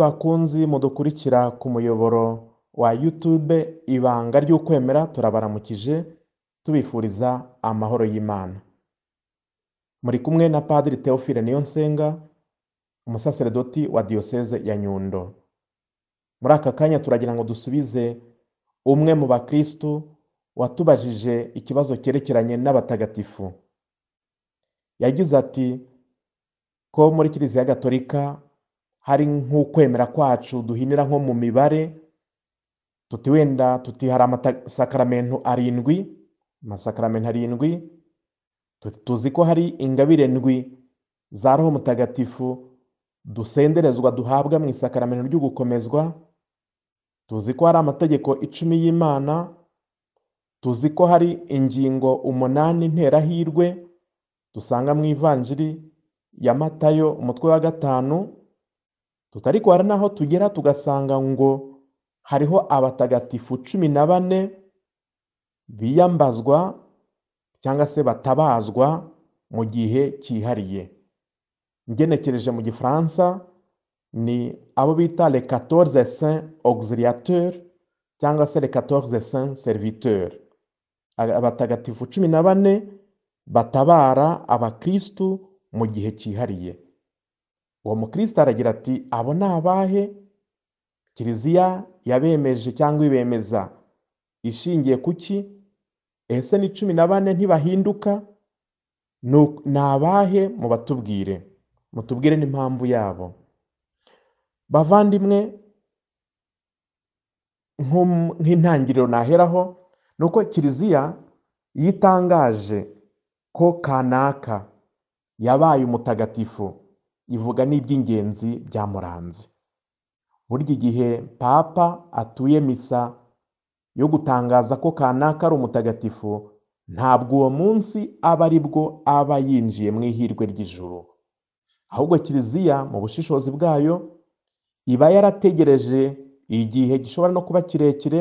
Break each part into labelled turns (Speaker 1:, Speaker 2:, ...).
Speaker 1: bakunzi mudukurikira ku muyoboro wa YouTube ibanga ry'ukwemera turabaramukije tubifuriza amahoro y'Imana muri kumwe na Padiri Theophile Niyonsenga umusaseredoti wa Diyoseze ya Nyundo muri aka kanya turagira ngo dusubize umwe mu bakristu watubajije ikibazo cyerekeranye n'abatagatifu yagize ati ko muri kiliziya gatolika hari nk'ukwemera kwacu duhinira nko mu mibare tuti wenda tuti hari amasakaramento arindwi amasakaramento arindwi tuzi ko hari ingabire ndwi za roho mutagatifu dusenderezwa duhabwa mu isakaramento ryo gukomezwa tuzi ko hari amategeko icumi y'imana tuzi ko hari ingingo umunani nterahirwe dusanga mu ivanjiri ya matayo umutwe wa gatanu tutari ko n'aho tugera tugasanga ngo hariho abatagatifu cumi na bane biyambazwa cyangwa se batabazwa mu gihe cyihariye ngenekereje mu gifaransa ni abo bita le quatorze saint auxiliateur cyangwa se le quatorze saint serviteur abatagatifu cumi na bane batabara abakristu mu gihe cyihariye uwo mukristo aragira ati abo ni abahe kiliziya yabemeje cyangwa ibemeza ishingiye ku ki ese ni cumi na bane ntibahinduka ni abahe mubatubwire mutubwire n'impamvu yabo bavandimwe nk'intangiriro naheraho ni uko kiliziya yitangaje ko kanaka yabaye umutagatifu ivuga n'iby'ingenzi byamuranze burya gihe papa atuye misa yo gutangaza ko kanaka ari umutagatifu ntabwo uwo munsi aba ari bwo aba yinjiye mu ihirwe ry'ijuru ahubwo kiliziya mu bushishozi bwayo iba yarategereje igihe gishobora no kuba kirekire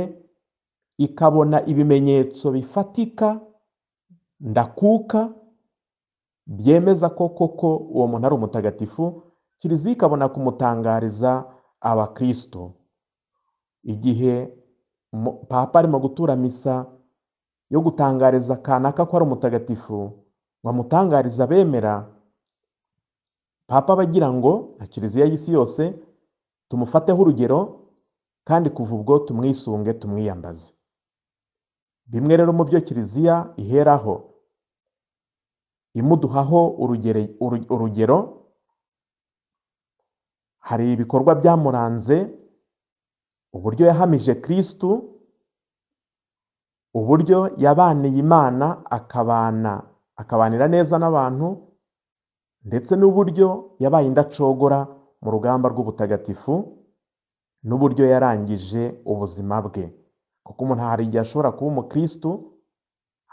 Speaker 1: ikabona ibimenyetso bifatika ndakuka byemeza ko koko uwo muntu ari umutagatifu kiliziya ikabona kumutangariza abakristo igihe papa arimo gutura misa yo gutangariza kanaka ko ari umutagatifu ngo amutangarize abemera papa aba agira ngo na kiliziya y'isi yose tumufateho urugero kandi kuva ubwo tumwisunge tumwiyambaze bimwe rero mu byo kiliziya iheraho imuduhaho urugero hari ibikorwa byamuranze, uburyo yahamije Kristu, uburyo yabaniye Imana akabana, akabanira neza n'abantu ndetse n'uburyo yabaye indacogora mu rugamba rw'ubutagatifu n'uburyo yarangije ubuzima bwe, kuko umuntu hari igihe ashobora kuba umukristu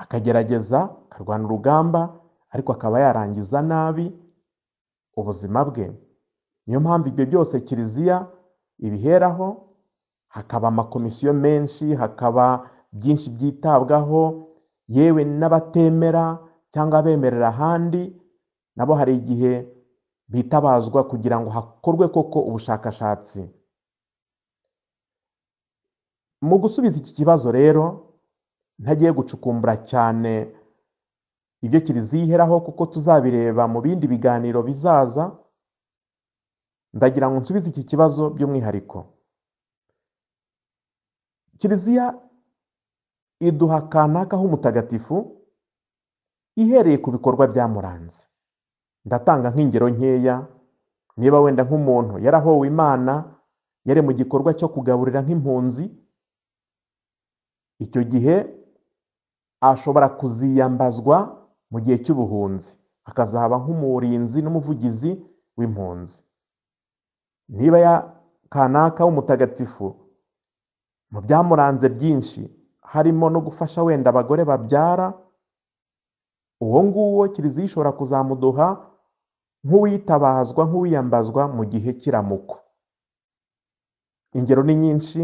Speaker 1: akagerageza akarwana urugamba ariko akaba yarangiza nabi ubuzima bwe niyo mpamvu ibyo byose kiliziya ibiheraho hakaba amakomisiyo menshi hakaba byinshi byitabwaho yewe n'abatemera cyangwa abemerera ahandi nabo hari igihe bitabazwa kugira ngo hakorwe koko ubushakashatsi mu gusubiza iki kibazo rero ntagiye gucukumbura cyane Ibyo Kiliziya iheraho kuko tuzabireba mu bindi biganiro bizaza, ndagira ngo nsubize iki kibazo by'umwihariko. Kiliziya iduha kanaka h'umutagatifu ihereye ku bikorwa byamuranze. Ndatanga nk'ingero nkeya, niba wenda nk'umuntu yarahowe Imana, yari mu gikorwa cyo kugaburira nk'impunzi, icyo gihe ashobora kuziyambazwa mu gihe cy'ubuhunzi, akazaba nk'umurinzi n'umuvugizi w'impunzi. Niba ya Kanaka w'umutagatifu mu byamuranze byinshi harimo no gufasha wenda abagore babyara, uwo nguwo kiliziya ishobora kuzamuduha nk'uwitabazwa nk'uwiyambazwa mu gihe kiramuko Ingero ni nyinshi,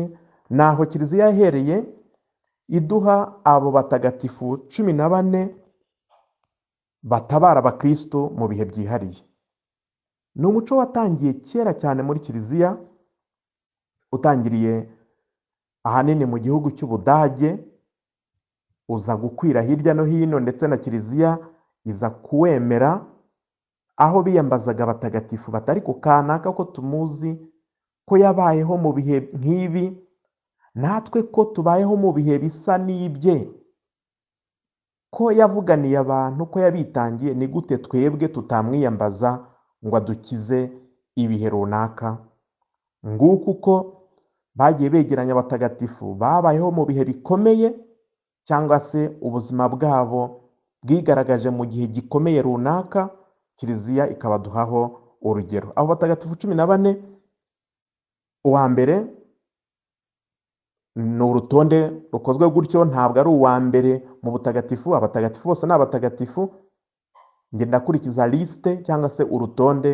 Speaker 1: naho aho kiliziya yahereye iduha abo batagatifu cumi na bane batabara abakristo mu bihe byihariye ni umuco watangiye kera cyane muri kiliziya utangiriye ahanini mu gihugu cy'ubudage uza gukwira hirya no hino ndetse na kiliziya iza kuwemera aho biyambazaga abatagatifu batari ku kanaka ko tumuzi ko yabayeho mu bihe nk'ibi natwe ko tubayeho mu bihe bisa n'ibye ko yavuganiye abantu ko yabitangiye ni gute twebwe tutamwiyambaza ngo adukize ibihe runaka nguko uko bagiye begeranya abatagatifu babayeho mu bihe bikomeye cyangwa se ubuzima bwabo bwigaragaje mu gihe gikomeye runaka kiliziya ikabaduhaho urugero abo batagatifu cumi na bane uwa mbere ni urutonde rukozwe gutyo ntabwo ari uwa mbere mu butagatifu abatagatifu bose ni abatagatifu njye ndakurikiza lisite cyangwa se urutonde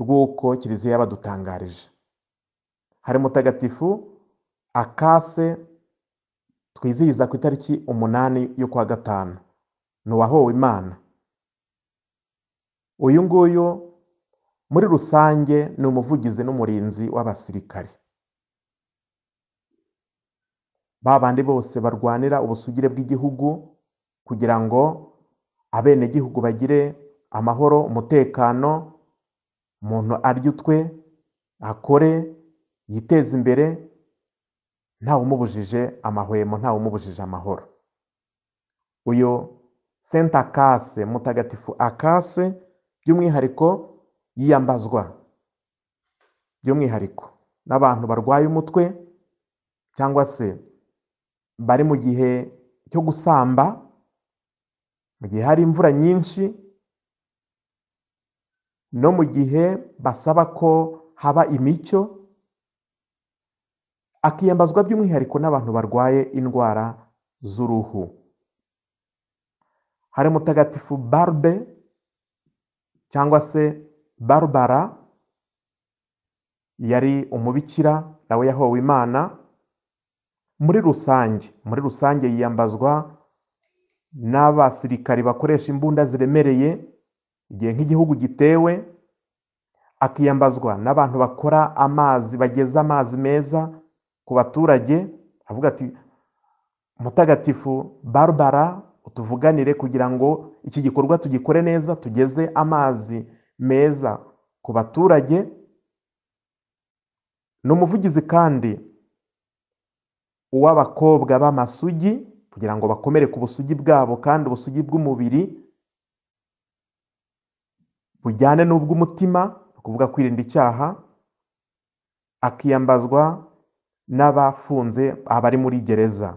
Speaker 1: rw'uko kiliziya badutangarije hari mutagatifu akase twizihiza ku itariki umunani yo kwa gatanu ni uwahowe imana uyu nguyu muri rusange ni umuvugizi n'umurinzi w'abasirikare ba bandi bose barwanira ubusugire bw'igihugu kugira ngo abenegihugu bagire amahoro, umutekano, umuntu arye utwe, akore, yiteze imbere, umubujije amahwemo, umubujije amahoro. Uyu Senta Akase, Mutagatifu Akase, by'umwihariko yiyambazwa by'umwihariko n'abantu barwaye umutwe cyangwa se bari mu gihe cyo gusamba mu gihe hari imvura nyinshi no mu gihe basaba ko haba imicyo akiyambazwa by'umwihariko n'abantu barwaye indwara z'uruhu hari mutagatifu barbe cyangwa se barubara yari umubikira nawe yahowe imana muri rusange muri rusange yiyambazwa n'abasirikari bakoresha imbunda ziremereye igihe nk'igihugu gitewe akiyambazwa n'abantu bakora amazi bageza amazi meza ku baturage avuga ati mutagatifu barbara utuvuganire kugira ngo iki gikorwa tugikore neza tugeze amazi meza ku baturage ni umuvugizi kandi uw'abakobwa b'amasugi kugira ngo bakomere ku busugi bwabo kandi ubusugi bw'umubiri bujyane n'ubw'umutima ni ukuvuga kwirinda icyaha akiyambazwa n'abafunze abari muri gereza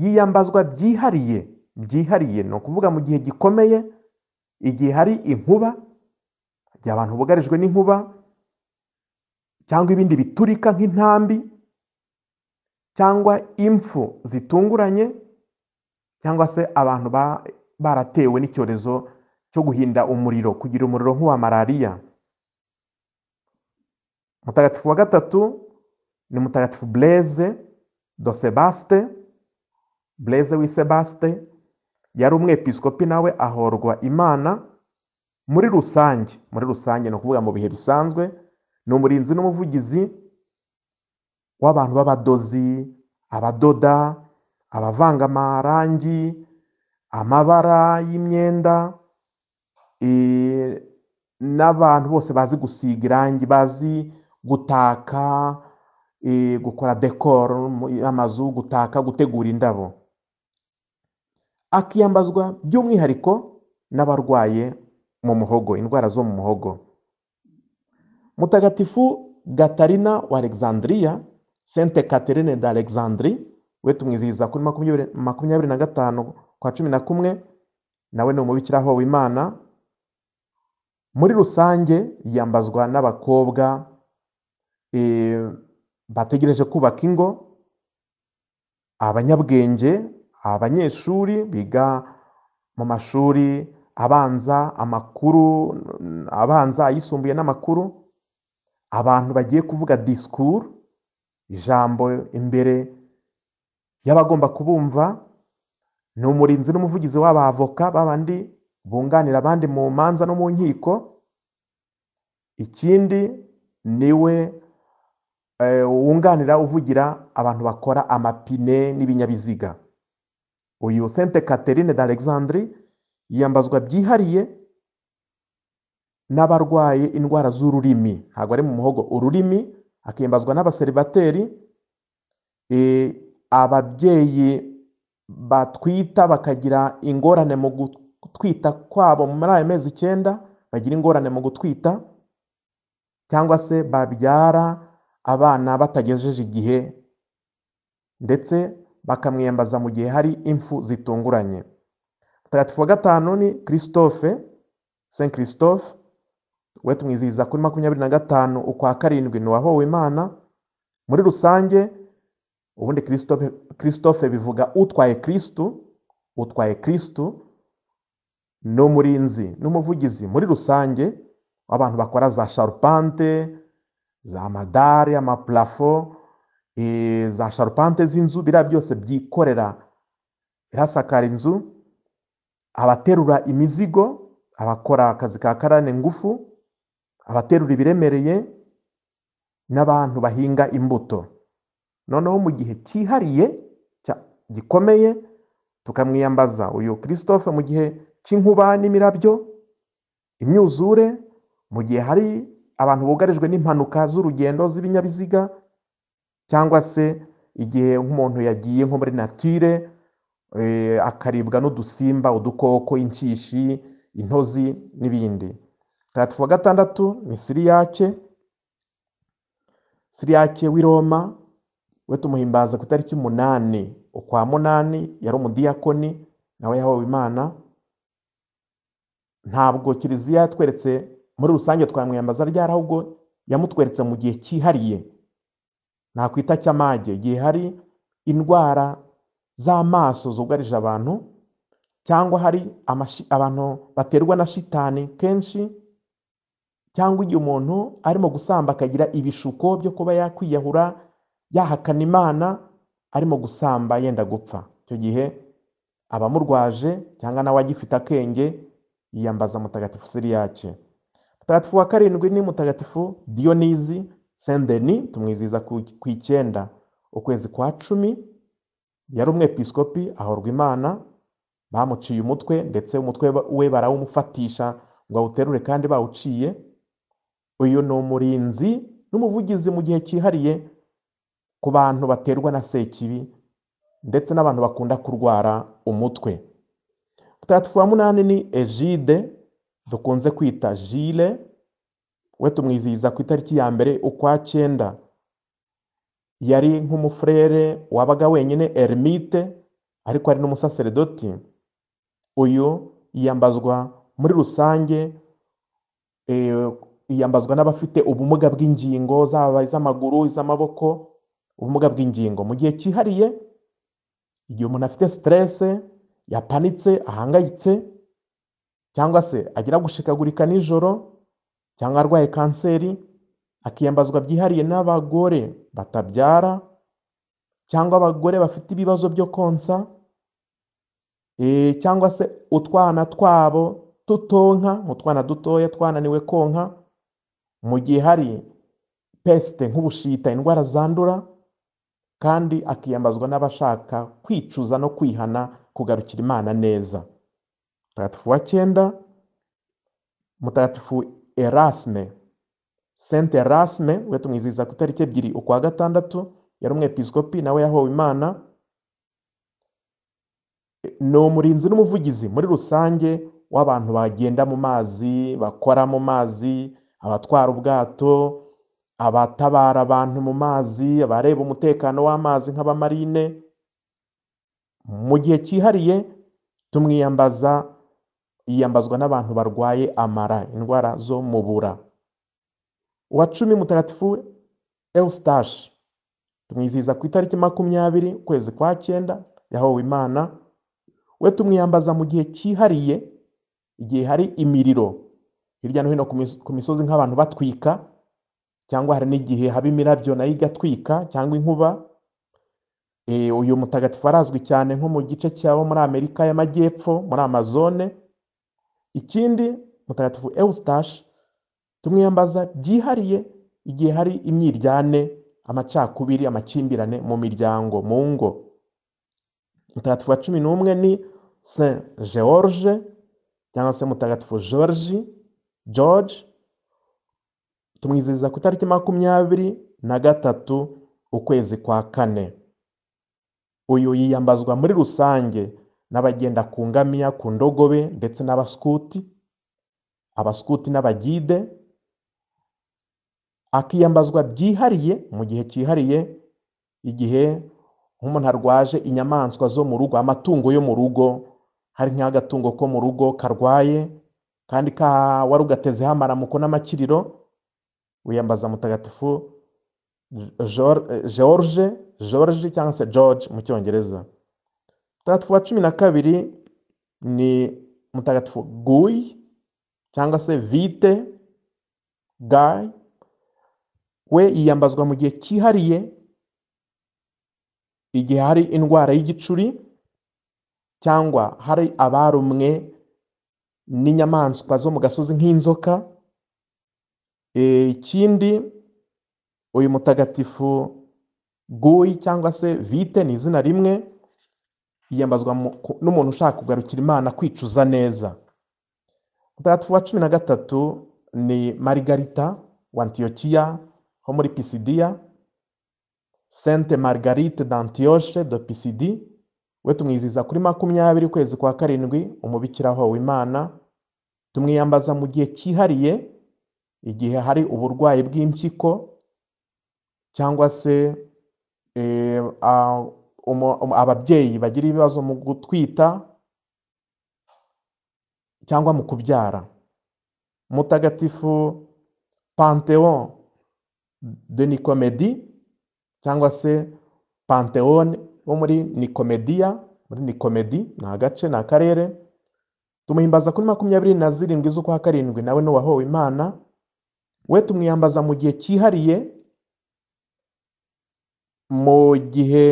Speaker 1: yiyambazwa byihariye byihariye ni ukuvuga mu gihe gikomeye igihe hari inkuba igihe abantu bugarijwe n'inkuba cyangwa ibindi biturika nk'intambi cyangwa impfu zitunguranye cyangwa se abantu baratewe n'icyorezo cyo guhinda umuriro kugira umuriro nk'uwa malariya mutagatifu wa gatatu ni mutagatifu bureze do sebaste bureze wi sebaste yari umwepiskopi nawe ahorwa imana muri rusange muri rusange ni ukuvuga mu bihe bisanzwe ni umurinzi n'umuvugizi w'abantu b'abadozi, abadoda, abavanga amarangi, amabara y'imyenda eh, n'abantu bose bazi gusiga irangi, bazi gutaka, eh, gukora dekoro y'amazu, gutaka, gutegura indabo. Akiyambazwa by'umwihariko n'abarwaye mu muhogo, indwara zo mu muhogo. Mutagatifu Gatarina wa Alexandria sente katerine d'alexandri we tumwizihiza kuri makumyabiri na gatanu kwa cumi na kumwe nawe ni umubikiraho w'imana muri rusange yambazwa n'abakobwa e, bategereje kubaka ingo abanyabwenge abanyeshuri biga mu mashuri abanza amakuru abanza ayisumbuye n'amakuru abantu bagiye kuvuga disikuru ijambo imbere y'abagomba kubumva ni umurinzi n'umuvugizi w'abavoka babandi bunganira abandi mu manza no mu nkiko ikindi ni we eh, wunganira uvugira abantu bakora amapine n'ibinyabiziga uyu sente Catherine d'Alexandre yiyambazwa byihariye n'abarwaye indwara z'ururimi ntabwo ari mu muhogo ururimi hakimbazwa n'abaseribateri e, ababyeyi batwita bakagira ingorane mu gutwita kwabo muri ayo mezi icyenda bagira ingorane mu gutwita cyangwa se babyara abana batagejeje igihe ndetse bakamwiyambaza mu gihe hari impfu zitunguranye mutagatifu wa gatanu ni christophe saint christophe we tumwizihiza kuri makumyabiri na gatanu ukwa karindwi ni uwahowe imana muri rusange ubundi christophe bivuga utwaye kirisitu utwaye kirisitu ni umurinzi n'umuvugizi muri rusange w'abantu bakora za sharupante za madari amapurafo e, za sharupante z'inzu biriya byose byikorera irasakara inzu abaterura imizigo abakora akazi ka karane ngufu abaterura ibiremereye n'abantu bahinga imbuto noneho mu gihe cyihariye gikomeye tukamwiyambaza uyu christophe mu gihe cy'inkuba n'imirabyo imyuzure mu gihe hari abantu bugarijwe n'impanuka z'urugendo z'ibinyabiziga cyangwa se igihe nk'umuntu yagiye nko muri natire eh, akaribwa n'udusimba udukoko inshishi intozi n'ibindi Pilato wa gatandatu ni Siriyake Siriyake w'i Roma we tumuhimbaza ku itariki umunani ukwa munani yari umudiyakoni nawe yahawe imana ntabwo kiliziya yatweretse muri rusange twamwiyambaza ryari ahubwo yamutweretse mu gihe cyihariye nakwita cy'amage igihe hari indwara z'amaso zugarije abantu cyangwa hari abantu baterwa na shitani kenshi cyangwa igihe umuntu arimo gusamba akagira ibishuko byo kuba yakwiyahura yahakana imana arimo gusamba yenda gupfa icyo gihe abamurwaje cyangwa nawe agifite akenge yiyambaza mutagatifu siriyace mutagatifu wa karindwi ni mutagatifu diyonizi sendeni tumwizihiza ku icyenda ukwezi kwa cumi yari umwepiskopi ahorwa imana bamuciye umutwe ndetse umutwe we barawumufatisha ngo awuterure kandi bawuciye uyu ni umurinzi n'umuvugizi mu gihe cyihariye ku bantu baterwa na sekibi ndetse n'abantu bakunda kurwara umutwe mutagatifu wa munani ni ejide dukunze kwita jile we tumwizihiza ku itariki ya mbere ukwa cyenda yari nk'umufurere wabaga wenyine ermite ariko ari n'umusaseredoti uyu yiyambazwa muri rusange eh, yiyambazwa n'abafite ubumuga bw'ingingo zaba iz'amaguru, iz'amaboko, ubumuga bw'ingingo mu gihe cyihariye igihe umuntu afite siterese yapanitse ahangayitse cyangwa se agira gushikagurika nijoro cyangwa arwaye kanseri akiyambazwa byihariye n'abagore batabyara cyangwa abagore bafite ibibazo byo konsa eh, cyangwa se utwana twabo tutonka, utwana dutoya twananiwe konka mu gihe hari pesite nk'ubushita indwara zandura kandi akiyambazwa n'abashaka kwicuza no kwihana kugarukira imana neza mutagatifu wa cyenda mutagatifu erasme sente erasme we tumwizihiza ku itariki ebyiri ukwa gatandatu yari umwepiskopi nawe yahowe imana ni umurinzi n'umuvugizi muri rusange w'abantu bagenda mu mazi bakora mu mazi abatwara ubwato, abatabara abantu mu mazi, abareba umutekano w'amazi nk'abamarine, mu gihe cyihariye tumwiyambaza, yiyambazwa n'abantu barwaye amara, indwara zo mu bura. Uwa cumi Mutagatifu Eustache tumwizihiza ku itariki makumyabiri ukwezi kwa cyenda yahowe Imana, we tumwiyambaza mu gihe cyihariye, igihe hari imiriro hirya no hino ku misozi nk'abantu batwika cyangwa hari n'igihe haba imirabyo nayo igatwika cyangwa inkuba eh, uyu mutagatifu arazwi cyane nko mu gice cyabo muri amerika y'amajyepfo muri amazone ikindi mutagatifu Eustache tumwiyambaza byihariye igihe hari imyiryane amacakubiri amakimbirane mu miryango mu ngo mutagatifu wa cumi n'umwe ni saint george cyangwa se mutagatifu george George tumwizeza ku itariki makumyabiri na gatatu ukwezi kwa kane uyu yiyambazwa muri rusange n'abagenda ku ngamiya ku ndogobe ndetse n'abaskuti abaskuti n'abagide akiyambazwa byihariye mu gihe cyihariye igihe nk'umuntu arwaje inyamaswa zo mu rugo amatungo yo mu rugo hari nk'agatungo ko mu rugo karwaye kandi ka wari ugatezeho amaramuko n'amakiriro wiyambaza mutagatifu george george cyangwa se george mu cyongereza mutagatifu wa cumi na kabiri ni mutagatifu Guy cyangwa se vite Guy we yiyambazwa mu gihe cyihariye igihe hari indwara y'igicuri cyangwa hari abarumwe n'inyamaswa zo mu gasozi nk'inzoka eh, ikindi uyu mutagatifu guyi cyangwa se vite ni izina rimwe yiyambazwa n'umuntu ushaka kugarukira imana kwicuza neza mutagatifu wa cumi na gatatu ni marigarita wa antiyokiya ho muri pisidiya sente marigarite d'antiyoshe de pisidi we tumwizihiza kuri makumyabiri ukwezi kwa karindwi umubikira ho imana tumwiyambaza mu gihe cyihariye igihe hari uburwayi bw'impyiko cyangwa se eh, ababyeyi bagira ibibazo mu gutwita cyangwa mu kubyara mutagatifu pantheon de nikomedi cyangwa se pantheon wo muri nikomediya muri nikomedi ni agace ni akarere tumwiyambaza kuri makumyabiri na zirindwi z'ukwa karindwi nawe n'uwahowe imana we tumwiyambaza mu gihe cyihariye mu gihe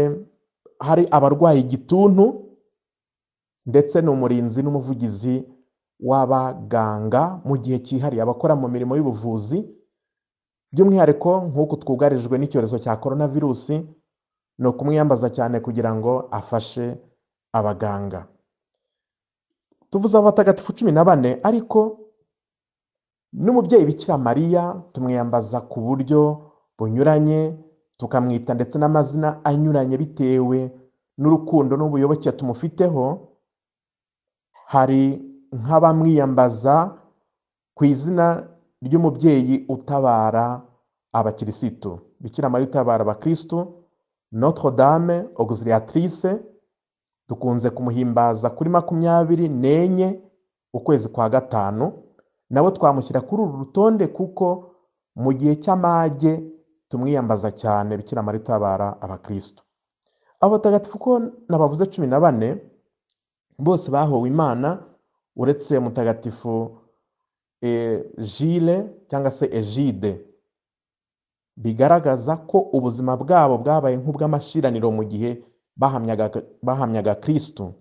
Speaker 1: hari abarwaye igituntu ndetse ni umurinzi n'umuvugizi w'abaganga mu gihe cyihariye abakora mu mirimo y'ubuvuzi by'umwihariko nk'uko twugarijwe n'icyorezo cya korona virusi ni ukumwiyambaza cyane kugira ngo afashe abaganga tuvuze abatagatifu cumi na bane ariko n'umubyeyi bikira mariya tumwiyambaza ku buryo bunyuranye tukamwita ndetse n'amazina anyuranye bitewe n'urukundo n'ubuyoboke tumufiteho hari nk'abamwiyambaza ku izina ry'umubyeyi utabara abakirisitu bikira mariya utabara abakirisitu notre dame auxiliatrice dukunze kumuhimbaza kuri makumyabiri n'enye ukwezi kwa gatanu nabo twamushyira kuri uru rutonde kuko mu gihe cy'amage tumwiyambaza cyane bikira mari itabara abakristo abatagatifu ko nabavuze cumi na bane bose bahowe imana uretse mutagatifu jile e, cyangwa se ejide bigaragaza ko ubuzima bwabo bwabaye nk'ubw'amashiraniro mu gihe bahamyaga bahamyaga kirisitu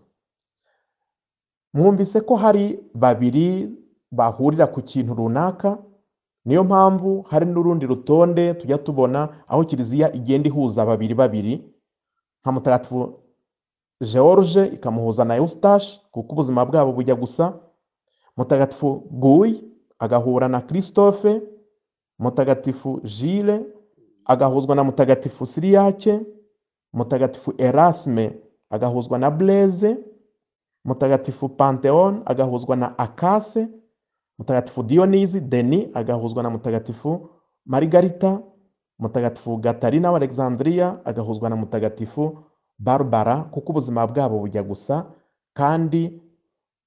Speaker 1: mwumvise ko hari babiri bahurira ku kintu runaka niyo mpamvu hari n'urundi rutonde tujya tubona aho kiliziya igenda ihuza babiri babiri nka mutagatifu george ikamuhuza na eustache kuko ubuzima bwabo bujya gusa mutagatifu guy agahura na christophe mutagatifu jile agahuzwa na mutagatifu siriyake mutagatifu erasme agahuzwa na bureze mutagatifu panteon agahuzwa na akase mutagatifu diyonizi deni agahuzwa na mutagatifu marigarita mutagatifu gatarina wa alexandria agahuzwa na mutagatifu barbara kuko ubuzima bwabo bujya gusa kandi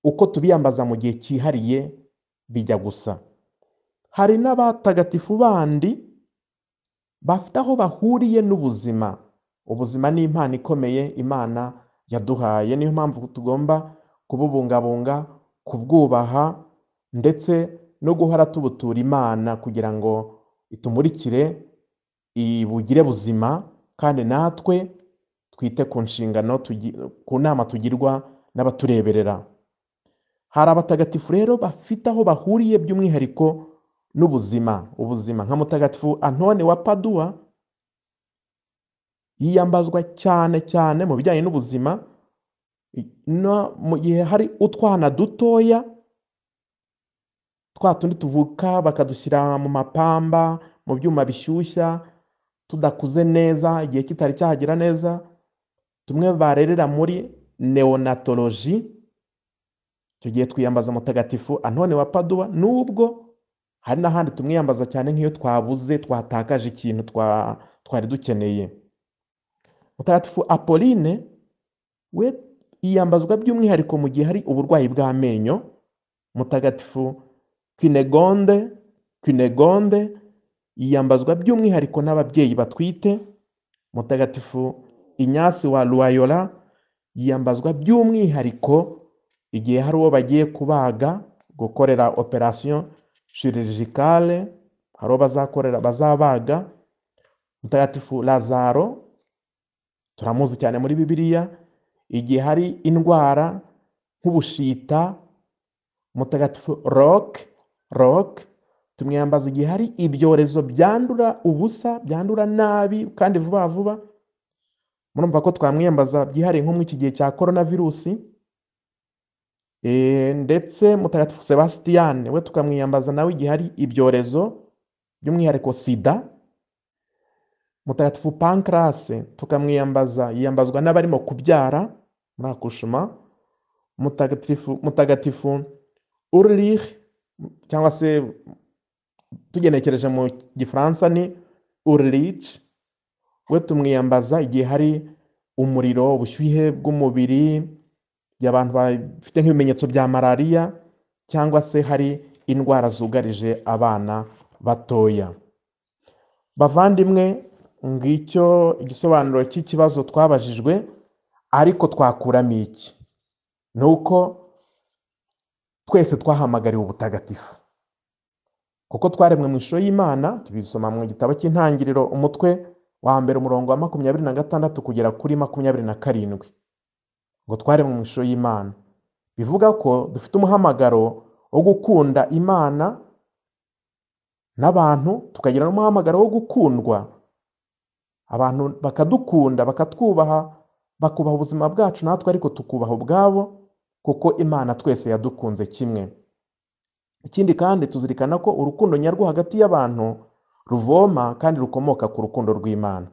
Speaker 1: uko tubiyambaza mu gihe cyihariye bijya gusa hari n'abatagatifu bandi bafite aho bahuriye n'ubuzima ubuzima ni impano ikomeye imana yaduhaye niyo mpamvu tugomba kububungabunga kubwubaha ndetse no guhora tubutura imana kugira ngo itumurikire ibugire buzima kandi natwe twite ku nshingano ku nama tugirwa n'abatureberera hari abatagatifu rero bafite aho bahuriye by'umwihariko n'ubuzima ubuzima nka mutagatifu antone wa paduwa yiyambazwa cyane cyane mu bijyanye n'ubuzima no mu gihe hari utwana dutoya twa tundi tuvuka bakadushyira mu mapamba mu byuma bishyushya tudakuze neza igihe kitari cyahagera neza tumwe barerera muri neonatoloji icyo gihe twiyambaza mutagatifu Anone wa paduwa n'ubwo hari n'ahandi tumwiyambaza cyane nk'iyo twabuze twatakaje ikintu twari dukeneye mutagatifu apoline we yiyambazwa by'umwihariko mu gihe hari uburwayi bw'amenyo mutagatifu kinegonde kinegonde yiyambazwa by'umwihariko n'ababyeyi batwite mutagatifu inyasi wa ruwayora yiyambazwa by'umwihariko igihe hari uwo bagiye kubaga gukorera operasiyo shirijikale hari uwo bazakorera bazabaga mutagatifu lazaro turamuzi cyane muri bibiliya igihe hari indwara nk'ubushita mutagatifu roke roke tumwiyambaza igihe hari ibyorezo byandura ubusa byandura nabi kandi vuba vuba murumva ko twamwiyambaza byihariye nko mu iki gihe cya korona virusi e, ndetse mutagatifu Sebastian we tukamwiyambaza nawe igihe hari ibyorezo by'umwihariko sida mutagatifu pankarase tukamwiyambaza yiyambazwa n'abarimo kubyara muri akushuma mutagatifu mutagatifu cyangwa se tugenekereje mu gifaransa ni uririce we tumwiyambaza igihe hari umuriro ubushyuhe bw'umubiri igihe abantu bafite nk'ibimenyetso bya malariya cyangwa se hari indwara zugarije abana batoya bavandimwe ngicyo igisobanuro cy'ikibazo twabajijwe ariko twakuramo iki ni uko twese twahamagariwe ubutagatifu kuko twaremwe mu ishusho y'imana tubisoma mu gitabo cy'intangiriro umutwe wa mbere umurongo wa makumyabiri na gatandatu kugera kuri makumyabiri na karindwi ngo twaremwe mu ishusho y'imana bivuga ko dufite umuhamagaro wo gukunda imana n'abantu tukagira n'umuhamagaro wo gukundwa abantu bakadukunda bakatwubaha bakubaha ubuzima bwacu natwe ariko tukubaha ubwabo kuko imana twese yadukunze kimwe ikindi kandi tuzirikana ko urukundo nyarwo hagati y'abantu ruvoma kandi rukomoka ku rukundo rw'imana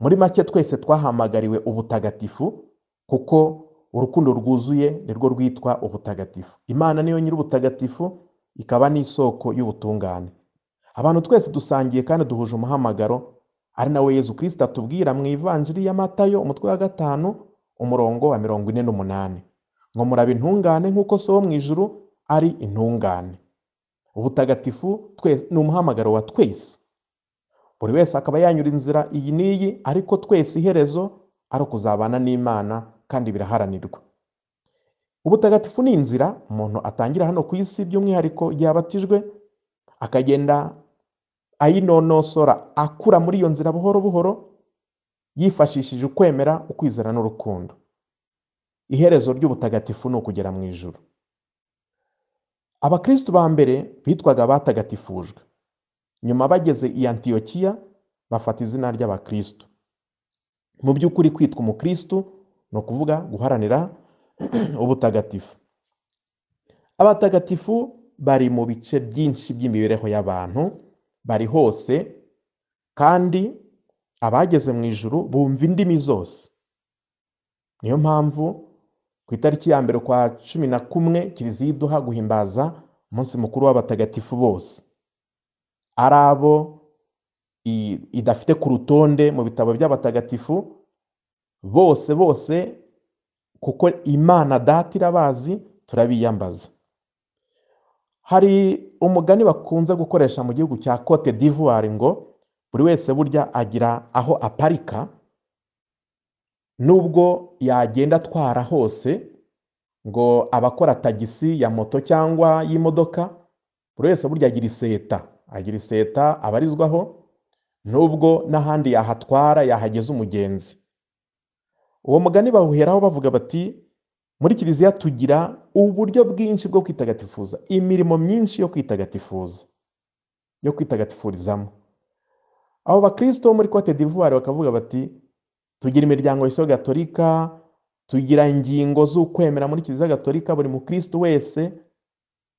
Speaker 1: muri make twese twahamagariwe ubutagatifu kuko urukundo rwuzuye nirwo rwitwa ubutagatifu imana niyo nyir'ubutagatifu ikaba n'isoko y'ubutungane abantu twese dusangiye kandi duhuje umuhamagaro ari nawe yezu kirisita atubwira mu ivanjiri ya matayo umutwe wa gatanu umurongo wa mirongo ine n'umunani ngo muraba intungane nk'uko so wo mu ijuru ari intungane ubutagatifu ni umuhamagaro wa twese buri wese akaba yanyura inzira iyi n'iyi ariko twese iherezo ari ukuzabana n'imana kandi biraharanirwa ubutagatifu ni inzira umuntu atangira hano ku isi by'umwihariko igihe abatijwe akagenda ayinonosora akura muri iyo nzira buhoro buhoro yifashishije ukwemera ukwizera n'urukundo iherezo ry'ubutagatifu ni ukugera mu ijoro abakristo ba mbere bitwaga batagatifujwe nyuma bageze i antiyokiya bafata izina ry'abakristo mu by'ukuri kwitwa umukristo ni ukuvuga guharanira ubutagatifu abatagatifu bari mu bice byinshi by'imibereho y'abantu bari hose kandi abageze mu ijuru bumva indimi zose niyo mpamvu ku itariki ya mbere kwa cumi na kumwe kiliziya iduha guhimbaza umunsi mukuru w'abatagatifu bose ari abo idafite ku rutonde mu bitabo by'abatagatifu bose bose kuko imana data irabazi turabiyambaza Hari umugani bakunze gukoresha mu gihugu cya Cote d'Ivoire ngo buri wese burya agira aho aparika nubwo yagenda atwara hose ngo abakora tagisi ya moto cyangwa y'imodoka buri wese burya agira iseta, agira iseta abarizwaho nubwo n'ahandi yahatwara yahageze umugenzi. Uwo mugani bawuheraho bavuga bati muri kiliziya tugira uburyo bwinshi bwo kwitagatifuza imirimo myinshi yo kwitagatifuza yo kwitagatifurizamo abo bakristo bo muri cote d'ivoire bakavuga bati tugira imiryango y'iso gatolika tugira ingingo z'ukwemera muri kiliziya gatolika buri mukristo wese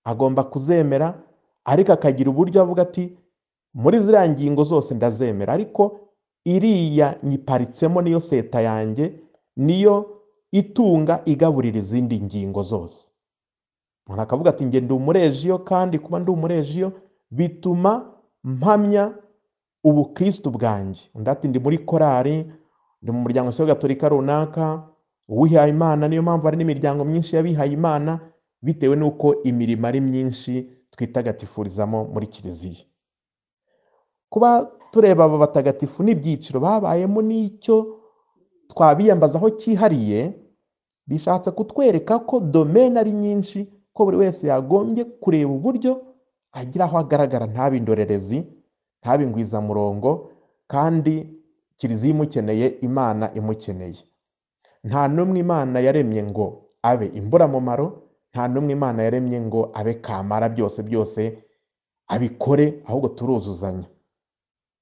Speaker 1: agomba kuzemera ariko akagira uburyo avuga ati muri ziriya ngingo zose ndazemera ariko iriya nyiparitsemo niyo seta yanjye niyo itunga igaburira izindi ngingo zose umuntu akavuga ati ngende umurejiyo kandi kuba ndi umurejiyo bituma mpamya ubukristu bwanjye undi ati ndi muri korari ndi mu muryango wa gatolika runaka uwihaye imana niyo mpamvu hari n'imiryango myinshi y'abihaye imana bitewe n'uko imirimo ari myinshi twitagatifurizamo muri kiliziya kuba tureba aba batagatifu n'ibyiciro babayemo n'icyo twabiyambazaho cyihariye bishatse kutwereka ko domene ari nyinshi ko buri wese yagombye kureba uburyo agira aho agaragara ntabe indorerezi ntabe ingwizamurongo kandi kiliziya imukeneye imana imukeneye nta n'umwe imana yaremye ngo abe imburamumaro nta n'umwe imana yaremye ngo abe kamara byose byose abikore ahubwo turuzuzanya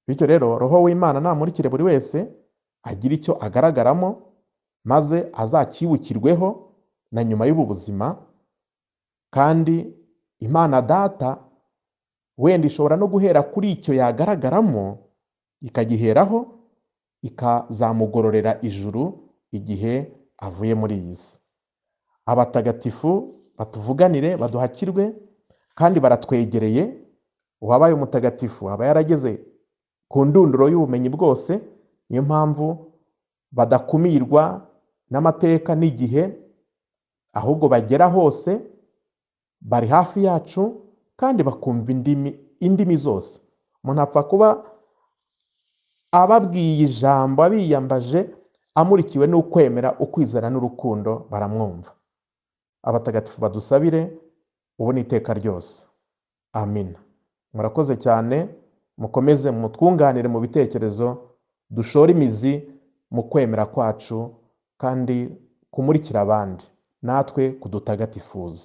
Speaker 1: bityo rero roho w'imana namurikire buri wese agira icyo agaragaramo maze azacyibukirweho na nyuma y'ubu buzima kandi imana data wenda ishobora no guhera kuri icyo yagaragaramo ikagiheraho ikazamugororera ijuru igihe avuye muri iyi si abatagatifu batuvuganire baduhakirwe kandi baratwegereye uwabaye umutagatifu aba yarageze ku ndunduro y'ubumenyi bwose niyo mpamvu badakumirwa n'amateka n'igihe ahubwo bagera hose bari hafi yacu kandi bakumva indimi indimi zose umuntu apfa kuba ababwiye ijambo abiyambaje amurikiwe n'ukwemera ukwizera n'urukundo baramwumva abatagatifu badusabire ubu ni iteka ryose amina murakoze cyane mukomeze mutwunganire mu bitekerezo dushore imizi mu kwemera kwacu kandi kumurikira abandi natwe kudutagatifuze